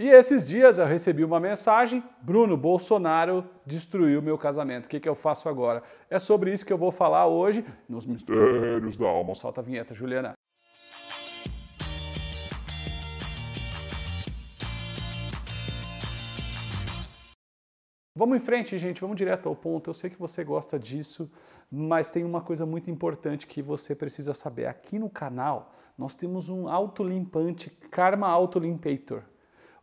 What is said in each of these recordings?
E esses dias eu recebi uma mensagem: Bruno, Bolsonaro destruiu meu casamento. O que, que eu faço agora? É sobre isso que eu vou falar hoje nos Mistérios da Alma. Solta a vinheta, Juliana. Vamos em frente, gente, vamos direto ao ponto. Eu sei que você gosta disso, mas tem uma coisa muito importante que você precisa saber. Aqui no canal, nós temos um autolimpante Karma Autolimpator.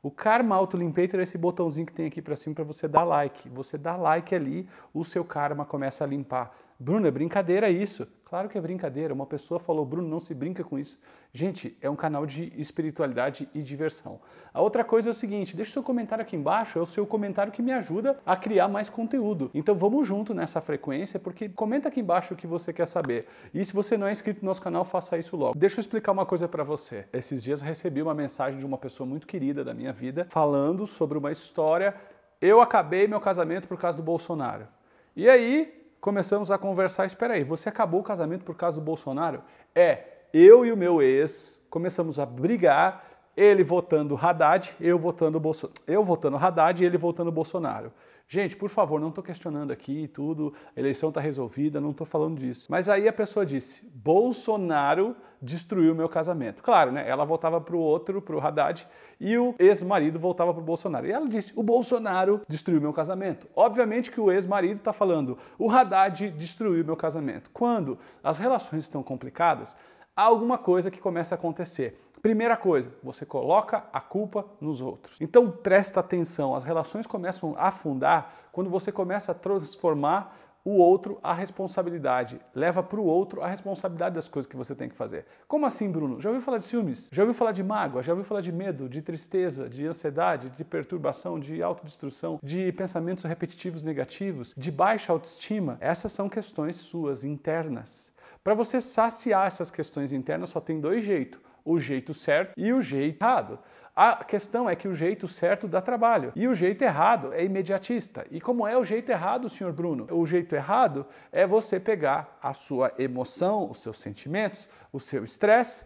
O Karma Auto Limpator é esse botãozinho que tem aqui para cima para você dar like. Você dá like ali, o seu karma começa a limpar. Bruno, é brincadeira isso? Claro que é brincadeira. Uma pessoa falou, Bruno, não se brinca com isso. Gente, é um canal de espiritualidade e diversão. A outra coisa é o seguinte: deixa o seu comentário aqui embaixo, é o seu comentário que me ajuda a criar mais conteúdo. Então vamos junto nessa frequência, porque comenta aqui embaixo o que você quer saber. E se você não é inscrito no nosso canal, faça isso logo. Deixa eu explicar uma coisa para você. Esses dias eu recebi uma mensagem de uma pessoa muito querida da minha vida falando sobre uma história. Eu acabei meu casamento por causa do Bolsonaro. E aí, começamos a conversar. Espera aí, você acabou o casamento por causa do Bolsonaro? É, eu e o meu ex começamos a brigar ele votando Haddad, eu votando Bolso... eu votando Haddad e ele votando Bolsonaro. Gente, por favor, não estou questionando aqui tudo, a eleição está resolvida, não estou falando disso. Mas aí a pessoa disse: Bolsonaro destruiu meu casamento. Claro, né? Ela votava para o outro, para o Haddad, e o ex-marido voltava para o Bolsonaro. E ela disse: o Bolsonaro destruiu meu casamento. Obviamente que o ex-marido está falando: o Haddad destruiu meu casamento. Quando as relações estão complicadas, há alguma coisa que começa a acontecer. Primeira coisa, você coloca a culpa nos outros. Então presta atenção, as relações começam a afundar quando você começa a transformar o outro a responsabilidade, leva para o outro a responsabilidade das coisas que você tem que fazer. Como assim, Bruno? Já ouviu falar de ciúmes? Já ouviu falar de mágoa? Já ouviu falar de medo, de tristeza, de ansiedade, de perturbação, de autodestrução, de pensamentos repetitivos negativos, de baixa autoestima? Essas são questões suas internas. Para você saciar essas questões internas, só tem dois jeitos o jeito certo e o jeito errado. A questão é que o jeito certo dá trabalho e o jeito errado é imediatista. E como é o jeito errado, senhor Bruno? O jeito errado é você pegar a sua emoção, os seus sentimentos, o seu estresse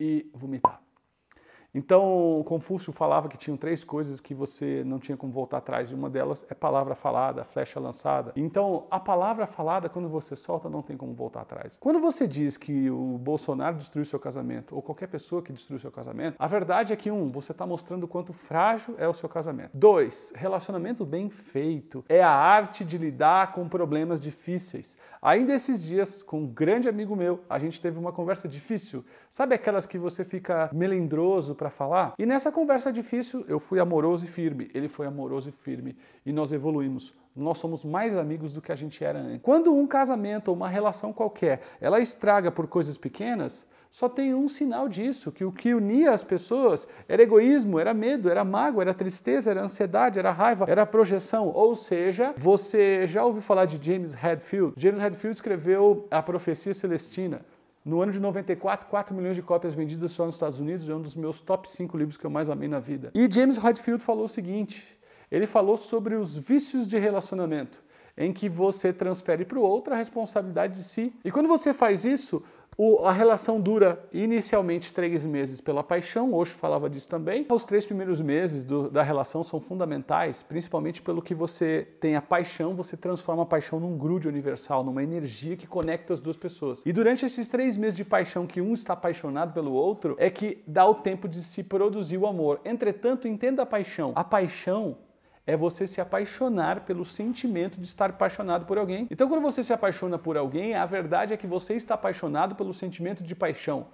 e vomitar. Então, Confúcio falava que tinham três coisas que você não tinha como voltar atrás, e uma delas é palavra falada, flecha lançada. Então, a palavra falada, quando você solta, não tem como voltar atrás. Quando você diz que o Bolsonaro destruiu seu casamento, ou qualquer pessoa que destruiu seu casamento, a verdade é que, um, você está mostrando o quanto frágil é o seu casamento. Dois, relacionamento bem feito é a arte de lidar com problemas difíceis. Ainda esses dias, com um grande amigo meu, a gente teve uma conversa difícil. Sabe aquelas que você fica melindroso para para falar. E nessa conversa difícil, eu fui amoroso e firme, ele foi amoroso e firme, e nós evoluímos. Nós somos mais amigos do que a gente era antes. Quando um casamento ou uma relação qualquer, ela estraga por coisas pequenas, só tem um sinal disso, que o que unia as pessoas era egoísmo, era medo, era mágoa, era tristeza, era ansiedade, era raiva, era projeção. Ou seja, você já ouviu falar de James Redfield? James Redfield escreveu A Profecia Celestina. No ano de 94, 4 milhões de cópias vendidas só nos Estados Unidos, é um dos meus top 5 livros que eu mais amei na vida. E James Redfield falou o seguinte: ele falou sobre os vícios de relacionamento em que você transfere para o outro a responsabilidade de si. E quando você faz isso, o, a relação dura inicialmente três meses pela paixão, hoje falava disso também. Os três primeiros meses do, da relação são fundamentais, principalmente pelo que você tem a paixão, você transforma a paixão num grude universal, numa energia que conecta as duas pessoas. E durante esses três meses de paixão que um está apaixonado pelo outro, é que dá o tempo de se produzir o amor. Entretanto, entenda a paixão. A paixão é você se apaixonar pelo sentimento de estar apaixonado por alguém. Então, quando você se apaixona por alguém, a verdade é que você está apaixonado pelo sentimento de paixão.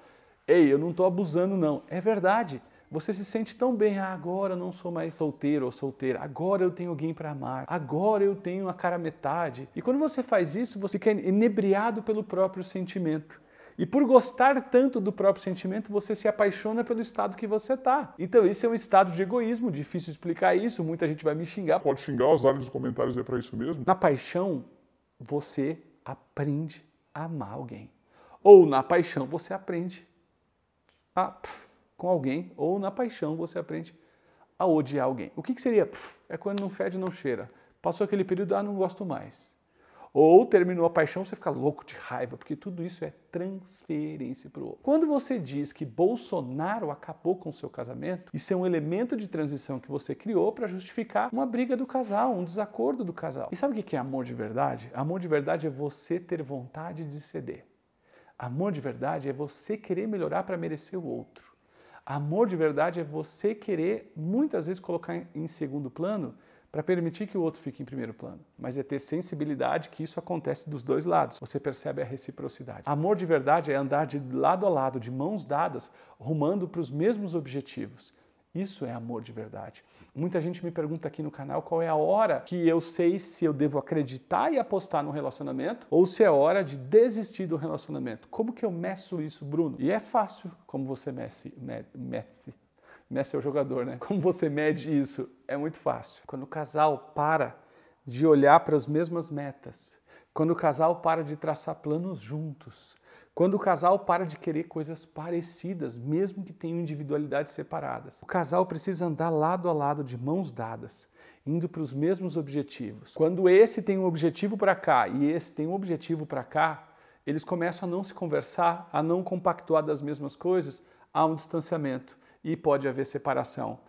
Ei, eu não estou abusando, não. É verdade. Você se sente tão bem, ah, agora eu não sou mais solteiro ou solteira, agora eu tenho alguém para amar, agora eu tenho a cara metade. E quando você faz isso, você fica inebriado pelo próprio sentimento. E por gostar tanto do próprio sentimento, você se apaixona pelo estado que você tá. Então, isso é um estado de egoísmo, difícil explicar isso, muita gente vai me xingar. Pode xingar, os aliens nos comentários é para isso mesmo. Na paixão, você aprende a amar alguém. Ou na paixão, você aprende a pf, com alguém, ou na paixão, você aprende a odiar alguém. O que, que seria? Pf, é quando não fede, não cheira. Passou aquele período, ah, não gosto mais. Ou terminou a paixão, você fica louco de raiva, porque tudo isso é transferência para o outro. Quando você diz que Bolsonaro acabou com o seu casamento, isso é um elemento de transição que você criou para justificar uma briga do casal, um desacordo do casal. E sabe o que é amor de verdade? Amor de verdade é você ter vontade de ceder. Amor de verdade é você querer melhorar para merecer o outro. Amor de verdade é você querer muitas vezes colocar em segundo plano para permitir que o outro fique em primeiro plano, mas é ter sensibilidade que isso acontece dos dois lados. Você percebe a reciprocidade. Amor de verdade é andar de lado a lado, de mãos dadas, rumando para os mesmos objetivos. Isso é amor de verdade. Muita gente me pergunta aqui no canal qual é a hora que eu sei se eu devo acreditar e apostar no relacionamento ou se é hora de desistir do relacionamento. Como que eu meço isso, Bruno? E é fácil como você mece, me, mece mestre é o jogador, né? Como você mede isso? É muito fácil. Quando o casal para de olhar para as mesmas metas, quando o casal para de traçar planos juntos, quando o casal para de querer coisas parecidas, mesmo que tenham individualidades separadas. O casal precisa andar lado a lado, de mãos dadas, indo para os mesmos objetivos. Quando esse tem um objetivo para cá e esse tem um objetivo para cá, eles começam a não se conversar, a não compactuar das mesmas coisas, há um distanciamento e pode haver separação.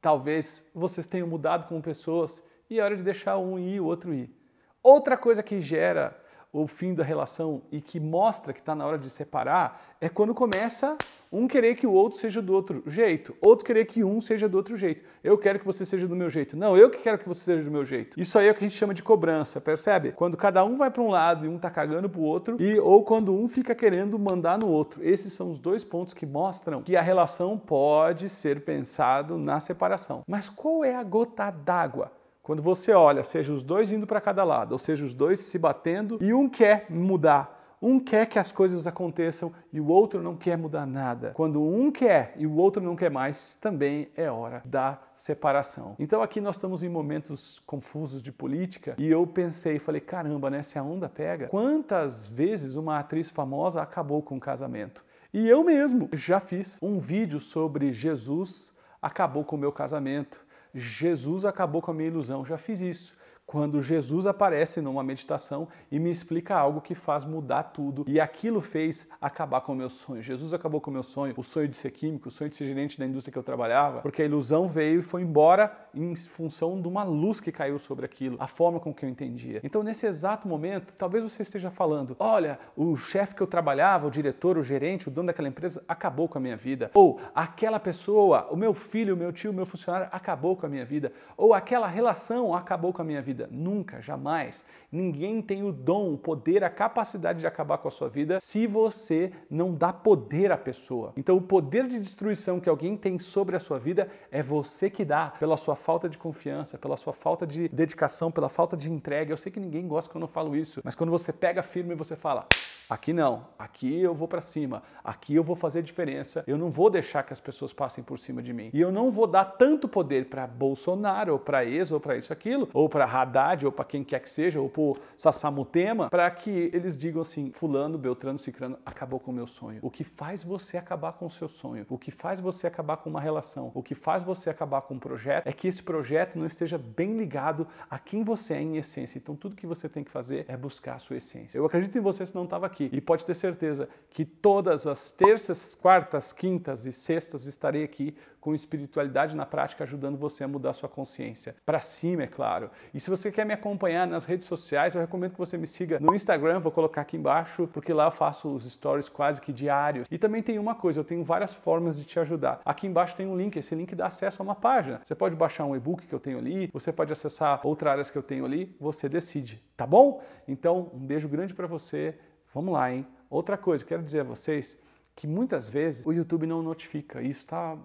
Talvez vocês tenham mudado como pessoas e é hora de deixar um ir e o outro ir. Outra coisa que gera o fim da relação e que mostra que está na hora de separar é quando começa um querer que o outro seja do outro jeito, outro querer que um seja do outro jeito. Eu quero que você seja do meu jeito. Não, eu que quero que você seja do meu jeito. Isso aí é o que a gente chama de cobrança, percebe? Quando cada um vai para um lado e um tá cagando pro outro, e ou quando um fica querendo mandar no outro. Esses são os dois pontos que mostram que a relação pode ser pensado na separação. Mas qual é a gota d'água? Quando você olha, seja os dois indo para cada lado, ou seja, os dois se batendo e um quer mudar um quer que as coisas aconteçam e o outro não quer mudar nada. Quando um quer e o outro não quer mais, também é hora da separação. Então aqui nós estamos em momentos confusos de política e eu pensei, falei, caramba, né? Se a onda pega, quantas vezes uma atriz famosa acabou com um casamento? E eu mesmo já fiz um vídeo sobre Jesus acabou com o meu casamento, Jesus acabou com a minha ilusão, já fiz isso quando Jesus aparece numa meditação e me explica algo que faz mudar tudo. E aquilo fez acabar com o meu sonho. Jesus acabou com o meu sonho, o sonho de ser químico, o sonho de ser gerente da indústria que eu trabalhava, porque a ilusão veio e foi embora em função de uma luz que caiu sobre aquilo, a forma com que eu entendia. Então, nesse exato momento, talvez você esteja falando: olha, o chefe que eu trabalhava, o diretor, o gerente, o dono daquela empresa acabou com a minha vida. Ou aquela pessoa, o meu filho, o meu tio, o meu funcionário acabou com a minha vida. Ou aquela relação acabou com a minha vida vida? Nunca, jamais. Ninguém tem o dom, o poder, a capacidade de acabar com a sua vida se você não dá poder à pessoa. Então, o poder de destruição que alguém tem sobre a sua vida é você que dá, pela sua falta de confiança, pela sua falta de dedicação, pela falta de entrega. Eu sei que ninguém gosta quando eu falo isso, mas quando você pega firme, e você fala. Aqui não, aqui eu vou para cima, aqui eu vou fazer diferença, eu não vou deixar que as pessoas passem por cima de mim. E eu não vou dar tanto poder para Bolsonaro, ou para ex, ou para isso, aquilo, ou para Haddad, ou para quem quer que seja, ou para Sassamutema, para que eles digam assim: Fulano, Beltrano, Cicrano, acabou com o meu sonho. O que faz você acabar com o seu sonho, o que faz você acabar com uma relação, o que faz você acabar com um projeto, é que esse projeto não esteja bem ligado a quem você é em essência. Então tudo que você tem que fazer é buscar a sua essência. Eu acredito em você, se não estava aqui aqui. E pode ter certeza que todas as terças, quartas, quintas e sextas estarei aqui com espiritualidade na prática, ajudando você a mudar sua consciência. Para cima, é claro. E se você quer me acompanhar nas redes sociais, eu recomendo que você me siga no Instagram, vou colocar aqui embaixo, porque lá eu faço os stories quase que diários. E também tem uma coisa, eu tenho várias formas de te ajudar. Aqui embaixo tem um link, esse link dá acesso a uma página. Você pode baixar um e-book que eu tenho ali, você pode acessar outras áreas que eu tenho ali, você decide, tá bom? Então, um beijo grande para você Vamos lá, hein? Outra coisa, quero dizer a vocês que muitas vezes o YouTube não notifica, isso está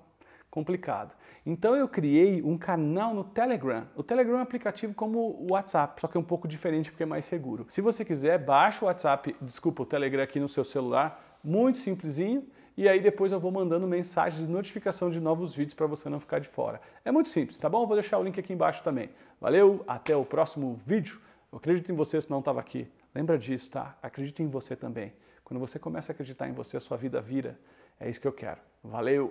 complicado. Então eu criei um canal no Telegram. O Telegram é um aplicativo como o WhatsApp, só que é um pouco diferente porque é mais seguro. Se você quiser, baixa o WhatsApp, desculpa, o Telegram aqui no seu celular, muito simplesinho, e aí depois eu vou mandando mensagens de notificação de novos vídeos para você não ficar de fora. É muito simples, tá bom? vou deixar o link aqui embaixo também. Valeu, até o próximo vídeo. Eu acredito em você se não estava aqui. Lembra disso, tá? Acredite em você também. Quando você começa a acreditar em você, a sua vida vira. É isso que eu quero. Valeu!